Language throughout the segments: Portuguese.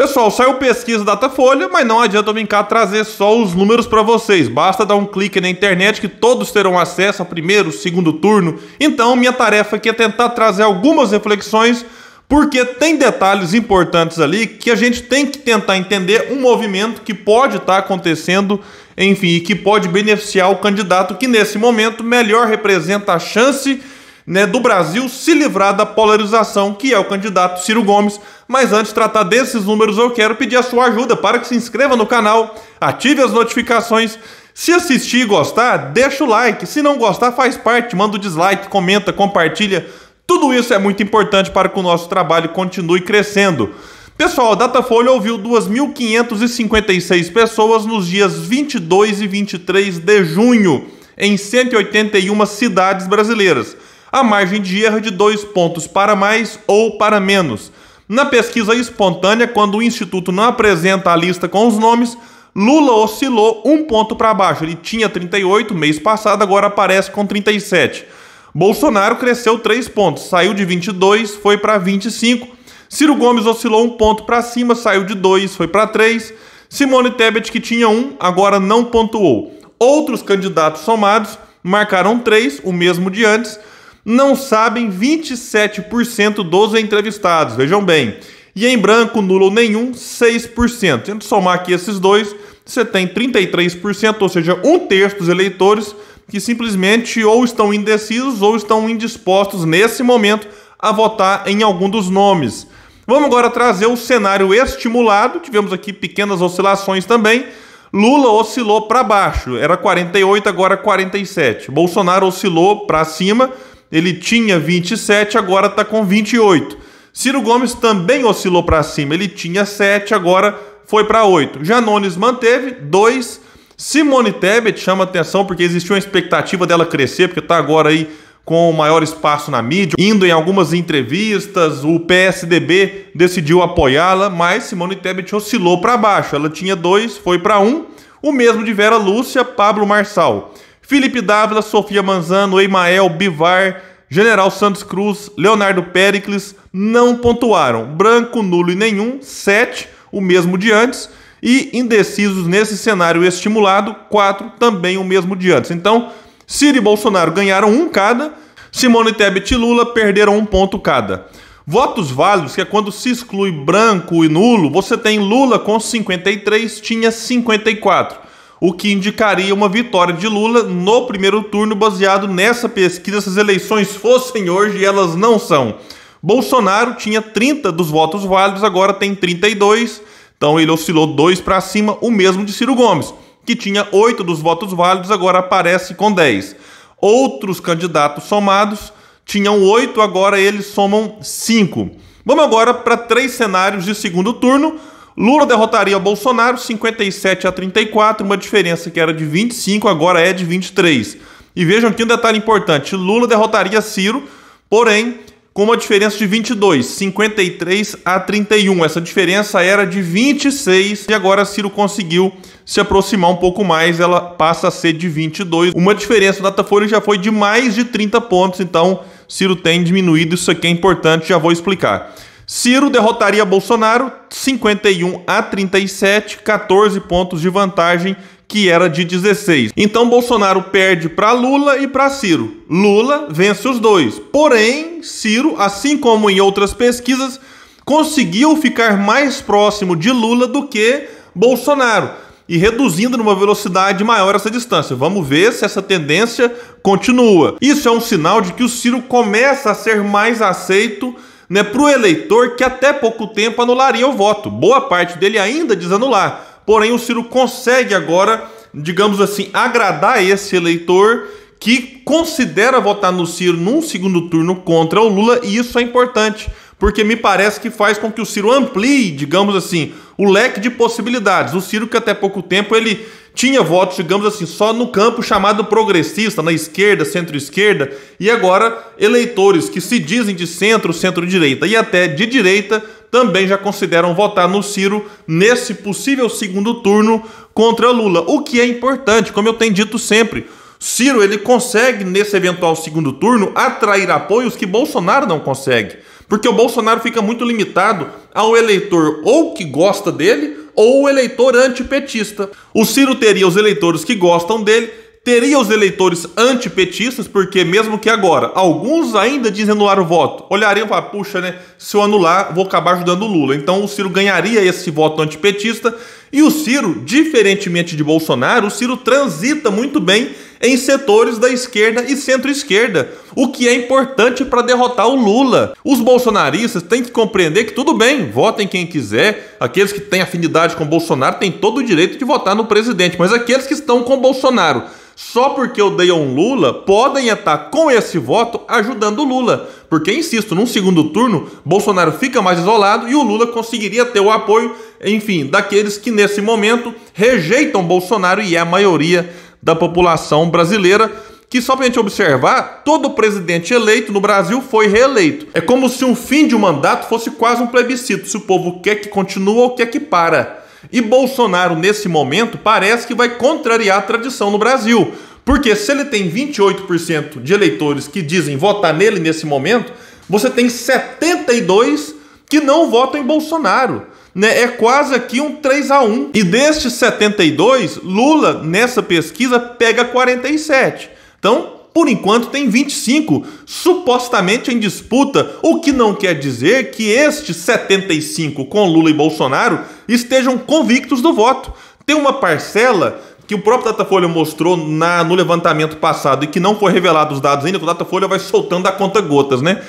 Pessoal, saiu pesquisa Datafolha, mas não adianta eu vir cá trazer só os números para vocês. Basta dar um clique na internet que todos terão acesso ao primeiro, segundo turno. Então, minha tarefa aqui é tentar trazer algumas reflexões porque tem detalhes importantes ali que a gente tem que tentar entender um movimento que pode estar tá acontecendo, enfim, e que pode beneficiar o candidato que nesse momento melhor representa a chance né, do Brasil se livrar da polarização que é o candidato Ciro Gomes. Mas antes de tratar desses números, eu quero pedir a sua ajuda para que se inscreva no canal, ative as notificações. Se assistir e gostar, deixa o like. Se não gostar, faz parte, manda o dislike, comenta, compartilha. Tudo isso é muito importante para que o nosso trabalho continue crescendo. Pessoal, a Datafolha ouviu 2.556 pessoas nos dias 22 e 23 de junho, em 181 cidades brasileiras a margem de erro é de dois pontos para mais ou para menos. Na pesquisa espontânea, quando o Instituto não apresenta a lista com os nomes, Lula oscilou um ponto para baixo. Ele tinha 38 mês passado, agora aparece com 37. Bolsonaro cresceu 3 pontos, saiu de 22, foi para 25. Ciro Gomes oscilou um ponto para cima, saiu de 2, foi para 3. Simone Tebet, que tinha 1, um, agora não pontuou. Outros candidatos somados marcaram 3, o mesmo de antes não sabem 27% dos entrevistados, vejam bem. E em branco, nulo nenhum, 6%. gente somar aqui esses dois, você tem 33%, ou seja, um terço dos eleitores que simplesmente ou estão indecisos ou estão indispostos nesse momento a votar em algum dos nomes. Vamos agora trazer o cenário estimulado. Tivemos aqui pequenas oscilações também. Lula oscilou para baixo, era 48, agora 47. Bolsonaro oscilou para cima, ele tinha 27, agora está com 28. Ciro Gomes também oscilou para cima. Ele tinha 7, agora foi para 8. Janones manteve 2. Simone Tebet chama atenção porque existia uma expectativa dela crescer, porque está agora aí com maior espaço na mídia, indo em algumas entrevistas, o PSDB decidiu apoiá-la, mas Simone Tebet oscilou para baixo. Ela tinha 2, foi para 1. Um. O mesmo de Vera Lúcia, Pablo Marçal. Felipe Dávila, Sofia Manzano, Emael, Bivar, General Santos Cruz, Leonardo Pericles não pontuaram. Branco, nulo e nenhum, 7, o mesmo de antes. E indecisos nesse cenário estimulado, 4, também o mesmo de antes. Então, Ciro e Bolsonaro ganharam um cada, Simone Tebet e Lula perderam um ponto cada. Votos válidos, que é quando se exclui branco e nulo, você tem Lula com 53, tinha 54 o que indicaria uma vitória de Lula no primeiro turno, baseado nessa pesquisa, se as eleições fossem hoje e elas não são. Bolsonaro tinha 30 dos votos válidos, agora tem 32, então ele oscilou dois para cima, o mesmo de Ciro Gomes, que tinha 8 dos votos válidos, agora aparece com 10. Outros candidatos somados tinham 8, agora eles somam 5. Vamos agora para três cenários de segundo turno. Lula derrotaria Bolsonaro 57 a 34, uma diferença que era de 25, agora é de 23. E vejam aqui um detalhe importante: Lula derrotaria Ciro, porém com uma diferença de 22, 53 a 31. Essa diferença era de 26 e agora Ciro conseguiu se aproximar um pouco mais, ela passa a ser de 22. Uma diferença da Datafolha já foi de mais de 30 pontos, então Ciro tem diminuído, isso aqui é importante, já vou explicar. Ciro derrotaria Bolsonaro 51 a 37, 14 pontos de vantagem que era de 16. Então Bolsonaro perde para Lula e para Ciro. Lula vence os dois. Porém, Ciro, assim como em outras pesquisas, conseguiu ficar mais próximo de Lula do que Bolsonaro e reduzindo numa velocidade maior essa distância. Vamos ver se essa tendência continua. Isso é um sinal de que o Ciro começa a ser mais aceito né, para o eleitor que até pouco tempo anularia o voto. Boa parte dele ainda desanular. Porém, o Ciro consegue agora, digamos assim, agradar esse eleitor que considera votar no Ciro num segundo turno contra o Lula, e isso é importante, porque me parece que faz com que o Ciro amplie, digamos assim, o leque de possibilidades. O Ciro que até pouco tempo ele tinha votos, digamos assim, só no campo chamado progressista, na esquerda, centro-esquerda, e agora eleitores que se dizem de centro, centro-direita e até de direita também já consideram votar no Ciro nesse possível segundo turno contra Lula, o que é importante, como eu tenho dito sempre. Ciro ele consegue nesse eventual segundo turno atrair apoios que Bolsonaro não consegue. Porque o Bolsonaro fica muito limitado ao eleitor ou que gosta dele ou o eleitor antipetista. O Ciro teria os eleitores que gostam dele, teria os eleitores antipetistas, porque mesmo que agora alguns ainda dizem anular o voto, olhariam e falar, puxa, né? Se eu anular, vou acabar ajudando o Lula. Então o Ciro ganharia esse voto antipetista. E o Ciro, diferentemente de Bolsonaro, o Ciro transita muito bem em setores da esquerda e centro-esquerda, o que é importante para derrotar o Lula. Os bolsonaristas têm que compreender que tudo bem, votem quem quiser, aqueles que têm afinidade com Bolsonaro têm todo o direito de votar no presidente, mas aqueles que estão com Bolsonaro só porque odeiam Lula, podem estar com esse voto ajudando Lula. Porque, insisto, num segundo turno, Bolsonaro fica mais isolado e o Lula conseguiria ter o apoio, enfim, daqueles que nesse momento rejeitam Bolsonaro e é a maioria da população brasileira que só para a gente observar, todo presidente eleito no Brasil foi reeleito. É como se um fim de um mandato fosse quase um plebiscito, se o povo quer que continue ou quer que para. E Bolsonaro, nesse momento, parece que vai contrariar a tradição no Brasil. Porque se ele tem 28% de eleitores que dizem votar nele nesse momento, você tem 72% que não votam em Bolsonaro né, é quase aqui um 3 a 1. E destes 72, Lula nessa pesquisa pega 47. Então, por enquanto tem 25 supostamente em disputa, o que não quer dizer que estes 75 com Lula e Bolsonaro estejam convictos do voto. Tem uma parcela que o próprio Datafolha mostrou na, no levantamento passado e que não foi revelado os dados ainda, o Datafolha vai soltando a conta gotas, né?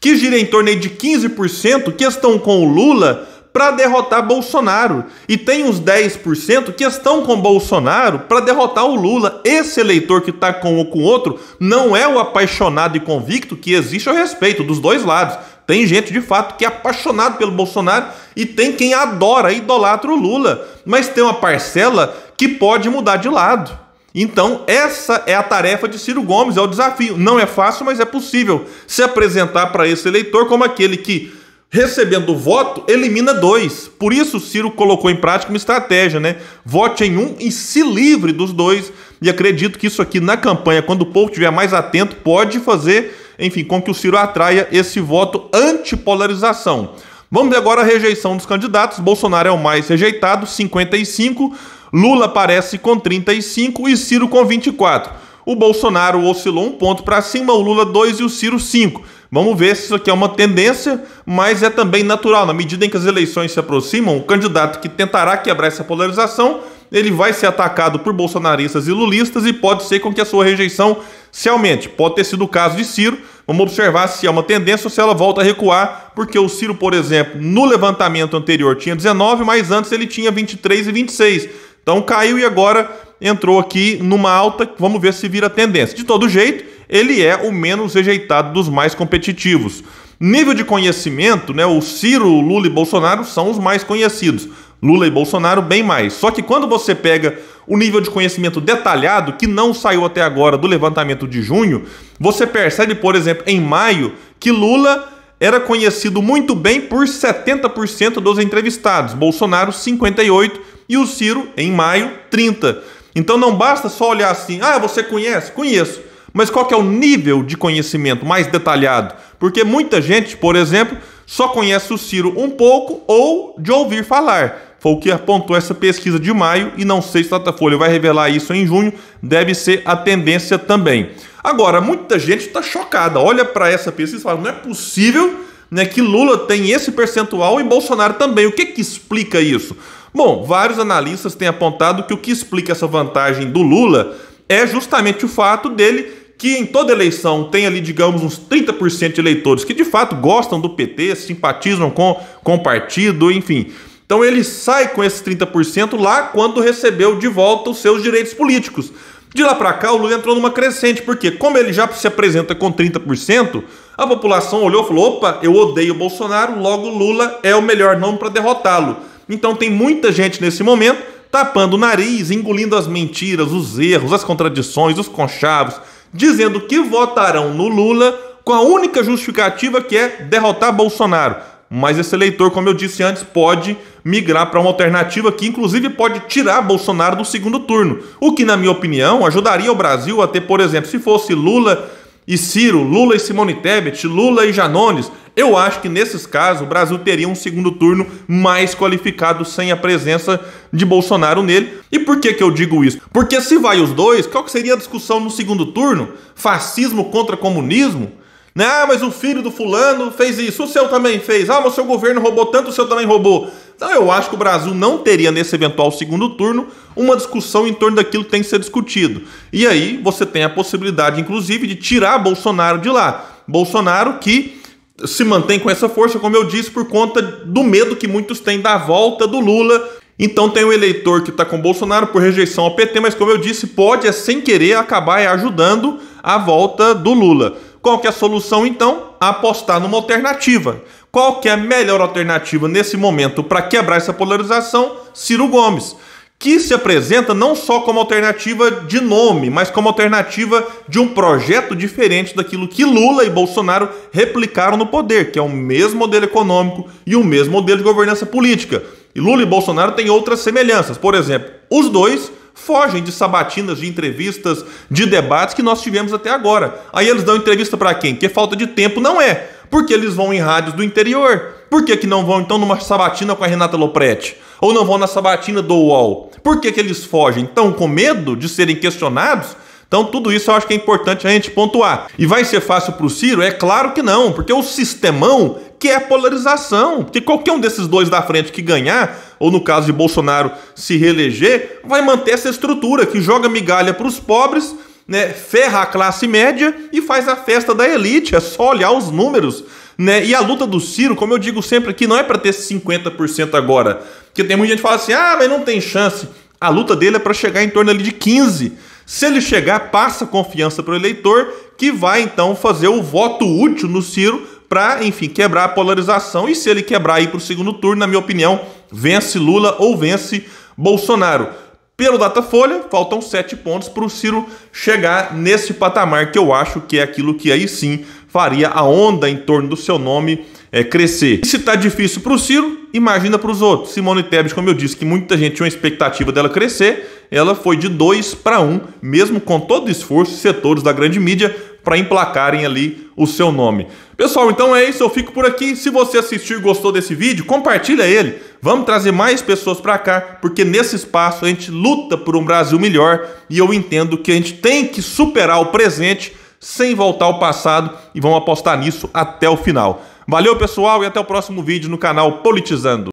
Que gira em torno de 15% que estão com o Lula para derrotar Bolsonaro. E tem uns 10% que estão com Bolsonaro para derrotar o Lula. Esse eleitor que está com um ou com outro não é o apaixonado e convicto que existe ao respeito dos dois lados. Tem gente de fato que é apaixonado pelo Bolsonaro e tem quem adora e idolatra o Lula, mas tem uma parcela que pode mudar de lado. Então, essa é a tarefa de Ciro Gomes, é o desafio. Não é fácil, mas é possível se apresentar para esse eleitor como aquele que recebendo voto, elimina dois. Por isso, Ciro colocou em prática uma estratégia, né? Vote em um e se livre dos dois. E acredito que isso aqui na campanha, quando o povo estiver mais atento, pode fazer, enfim, com que o Ciro atraia esse voto antipolarização. Vamos ver agora a rejeição dos candidatos. Bolsonaro é o mais rejeitado, 55. Lula aparece com 35 e Ciro com 24. O Bolsonaro oscilou um ponto para cima, o Lula 2 e o Ciro 5. Vamos ver se isso aqui é uma tendência, mas é também natural. Na medida em que as eleições se aproximam, o candidato que tentará quebrar essa polarização, ele vai ser atacado por bolsonaristas e lulistas e pode ser com que a sua rejeição se aumente. Pode ter sido o caso de Ciro. Vamos observar se é uma tendência ou se ela volta a recuar, porque o Ciro, por exemplo, no levantamento anterior tinha 19, mas antes ele tinha 23 e 26. Então caiu e agora entrou aqui numa alta, vamos ver se vira tendência. De todo jeito, ele é o menos rejeitado dos mais competitivos. Nível de conhecimento, né, o Ciro, Lula e Bolsonaro são os mais conhecidos. Lula e Bolsonaro bem mais. Só que quando você pega o nível de conhecimento detalhado, que não saiu até agora do levantamento de junho, você percebe, por exemplo, em maio, que Lula era conhecido muito bem por 70% dos entrevistados, Bolsonaro 58 e o Ciro em maio 30. Então não basta só olhar assim, ah, você conhece? Conheço. Mas qual que é o nível de conhecimento mais detalhado? Porque muita gente, por exemplo, só conhece o Ciro um pouco ou de ouvir falar. Foi o que apontou essa pesquisa de maio e não sei se a Datafolha vai revelar isso em junho, deve ser a tendência também. Agora, muita gente está chocada, olha para essa pesquisa e fala: não é possível né, que Lula tem esse percentual e Bolsonaro também. O que, que explica isso? Bom, vários analistas têm apontado que o que explica essa vantagem do Lula é justamente o fato dele que em toda eleição tem ali, digamos, uns 30% de eleitores que de fato gostam do PT, simpatizam com, com o partido, enfim. Então ele sai com esses 30% lá quando recebeu de volta os seus direitos políticos. De lá para cá, o Lula entrou numa crescente, porque como ele já se apresenta com 30%, a população olhou e falou: opa, eu odeio o Bolsonaro, logo Lula é o melhor nome para derrotá-lo. Então tem muita gente nesse momento tapando o nariz, engolindo as mentiras, os erros, as contradições, os conchavos, dizendo que votarão no Lula com a única justificativa que é derrotar Bolsonaro. Mas esse eleitor, como eu disse antes, pode migrar para uma alternativa que, inclusive, pode tirar Bolsonaro do segundo turno. O que, na minha opinião, ajudaria o Brasil a ter, por exemplo, se fosse Lula e Ciro, Lula e Simone Tebet, Lula e Janones, eu acho que nesses casos o Brasil teria um segundo turno mais qualificado sem a presença de Bolsonaro nele. E por que, que eu digo isso? Porque se vai os dois, qual que seria a discussão no segundo turno? Fascismo contra comunismo? Né? Ah, mas o filho do fulano fez isso, o seu também fez. Ah, mas o seu governo roubou tanto, o seu também roubou. Então eu acho que o Brasil não teria nesse eventual segundo turno uma discussão em torno daquilo que tem que ser discutido. E aí você tem a possibilidade, inclusive, de tirar Bolsonaro de lá. Bolsonaro que se mantém com essa força, como eu disse, por conta do medo que muitos têm da volta do Lula. Então tem um eleitor que está com Bolsonaro por rejeição ao PT, mas como eu disse, pode, é, sem querer, acabar é ajudando a volta do Lula. Qual que é a solução então? Apostar numa alternativa. Qual que é a melhor alternativa nesse momento para quebrar essa polarização? Ciro Gomes, que se apresenta não só como alternativa de nome, mas como alternativa de um projeto diferente daquilo que Lula e Bolsonaro replicaram no poder, que é o mesmo modelo econômico e o mesmo modelo de governança política. E Lula e Bolsonaro têm outras semelhanças. Por exemplo, os dois fogem de sabatinas, de entrevistas, de debates que nós tivemos até agora. Aí eles dão entrevista para quem? Que falta de tempo não é. Porque eles vão em rádios do interior. Por que, que não vão então numa sabatina com a Renata Lopretti? Ou não vão na sabatina do UOL? Por que, que eles fogem? Tão com medo de serem questionados? Então, tudo isso eu acho que é importante a gente pontuar. E vai ser fácil para o Ciro? É claro que não, porque o sistemão que é polarização. Porque qualquer um desses dois da frente que ganhar, ou no caso de Bolsonaro se reeleger, vai manter essa estrutura que joga migalha para os pobres. Né, ferra a classe média e faz a festa da elite, é só olhar os números. Né? E a luta do Ciro, como eu digo sempre aqui, não é para ter 50% agora. Porque tem muita gente que fala assim: ah, mas não tem chance. A luta dele é para chegar em torno ali de 15%. Se ele chegar, passa confiança para o eleitor, que vai então fazer o voto útil no Ciro para, enfim, quebrar a polarização. E se ele quebrar aí para o segundo turno, na minha opinião, vence Lula ou vence Bolsonaro. Pelo Datafolha, faltam sete pontos para o Ciro chegar nesse patamar que eu acho que é aquilo que aí sim faria a onda em torno do seu nome é, crescer. E se está difícil para o Ciro, imagina para os outros. Simone Tebet, como eu disse, que muita gente tinha uma expectativa dela crescer, ela foi de 2 para 1, mesmo com todo o esforço de setores da grande mídia para emplacarem ali o seu nome. Pessoal, então é isso, eu fico por aqui. Se você assistiu e gostou desse vídeo, compartilha ele. Vamos trazer mais pessoas para cá, porque nesse espaço a gente luta por um Brasil melhor e eu entendo que a gente tem que superar o presente sem voltar ao passado e vamos apostar nisso até o final. Valeu, pessoal, e até o próximo vídeo no canal Politizando.